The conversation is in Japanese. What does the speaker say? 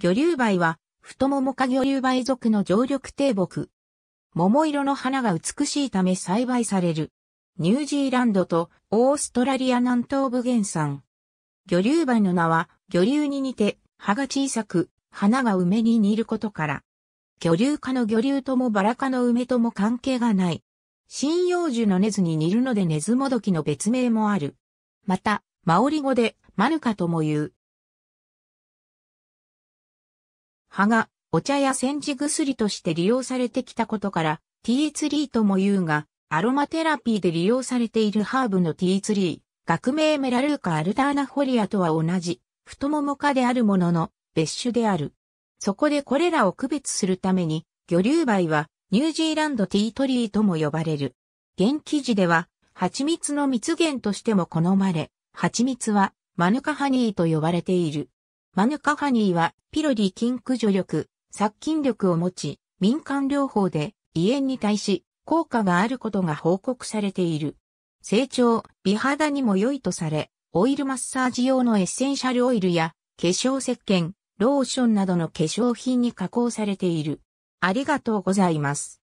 魚竜梅は、太ももか魚竜梅属の常緑低木。桃色の花が美しいため栽培される。ニュージーランドとオーストラリア南東部原産。魚竜梅の名は、魚竜に似て、葉が小さく、花が梅に似ることから。魚竜科の魚竜ともバラ科の梅とも関係がない。針葉樹の根津に似るので根津もどきの別名もある。また、マオリ語でマヌカとも言う。葉がお茶や煎じ薬として利用されてきたことから、ティーツリーとも言うが、アロマテラピーで利用されているハーブのティーツリー、学名メラルーカ・アルターナフォリアとは同じ、太もも科であるものの、別種である。そこでこれらを区別するために、魚竜梅はニュージーランドティートリーとも呼ばれる。現記事では、蜂蜜の蜜源としても好まれ、蜂蜜はマヌカハニーと呼ばれている。マヌカファニーはピロリ菌駆除力、殺菌力を持ち、民間療法で胃炎に対し効果があることが報告されている。成長、美肌にも良いとされ、オイルマッサージ用のエッセンシャルオイルや化粧石鹸、ローションなどの化粧品に加工されている。ありがとうございます。